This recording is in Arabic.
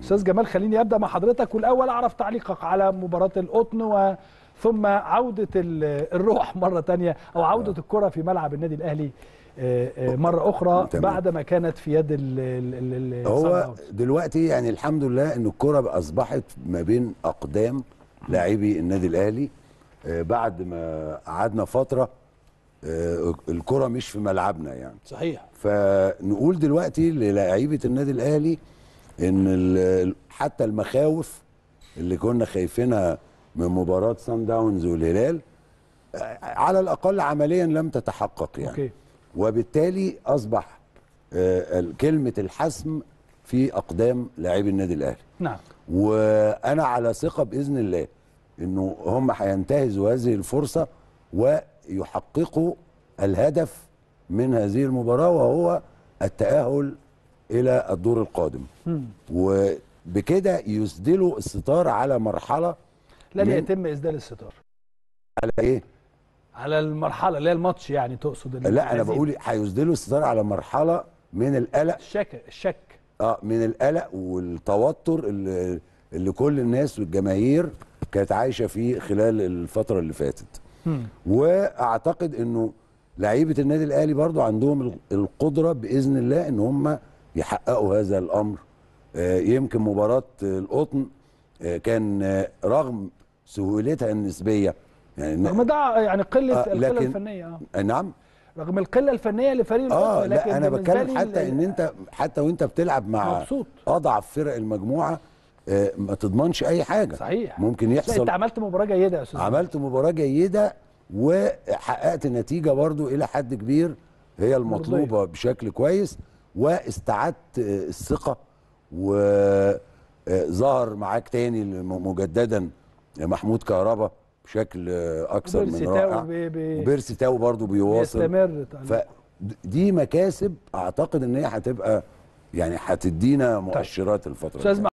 استاذ جمال خليني ابدا مع حضرتك والاول اعرف تعليقك على مباراه القطن و ثم عودة الروح مرة تانية أو عودة آه. الكرة في ملعب النادي الأهلي آه، آه، مرة أخرى بعد ما كانت في يد ال هو دلوقتي يعني الحمد لله أن الكرة أصبحت ما بين أقدام لاعبي النادي الأهلي بعد ما قعدنا فترة الكرة مش في ملعبنا يعني صحيح فنقول دلوقتي للاعيبة النادي الأهلي ان حتى المخاوف اللي كنا خايفينها من مباراه سان داونز والهلال آه، على الاقل عمليا لم تتحقق يعني أوكي. وبالتالي اصبح آه، كلمه الحسم في اقدام لاعبي النادي الاهلي نعم وانا على ثقه باذن الله انه هم هينتهزوا هذه الفرصه ويحققوا الهدف من هذه المباراه وهو التاهل الى الدور القادم وبكده يسدلوا الستار على مرحله لن يتم اسدال الستار على ايه على المرحله اللي هي الماتش يعني تقصد لا انا بقول هيسدلوا الستار على مرحله من القلق الشك الشك اه من القلق والتوتر اللي, اللي كل الناس والجماهير كانت عايشه فيه خلال الفتره اللي فاتت مم. واعتقد انه لعيبه النادي الاهلي برضو عندهم القدره باذن الله ان هم يحققوا هذا الامر آه، يمكن مباراه القطن آه، كان آه، رغم سهولتها النسبيه يعني رغم ده يعني قله آه القله الفنيه اه نعم رغم القله الفنيه لفريق اه لكن لا انا بتكلم حتى ان انت حتى وانت بتلعب مع مبسوط. اضعف فرق المجموعه ما تضمنش اي حاجه صحيح ممكن يحصل انت عملت مباراه جيده يا استاذ عملت مباراه جيده وحققت نتيجه برضو الى حد كبير هي المطلوبه بشكل كويس واستعدت الثقه وظهر معاك تاني مجددا محمود كهربا بشكل اكثر من رائع بيرسي تاو برضو بيواصل بيستمر طيب. دي مكاسب اعتقد ان هي هتبقى يعني هتدينا مؤشرات الفتره دي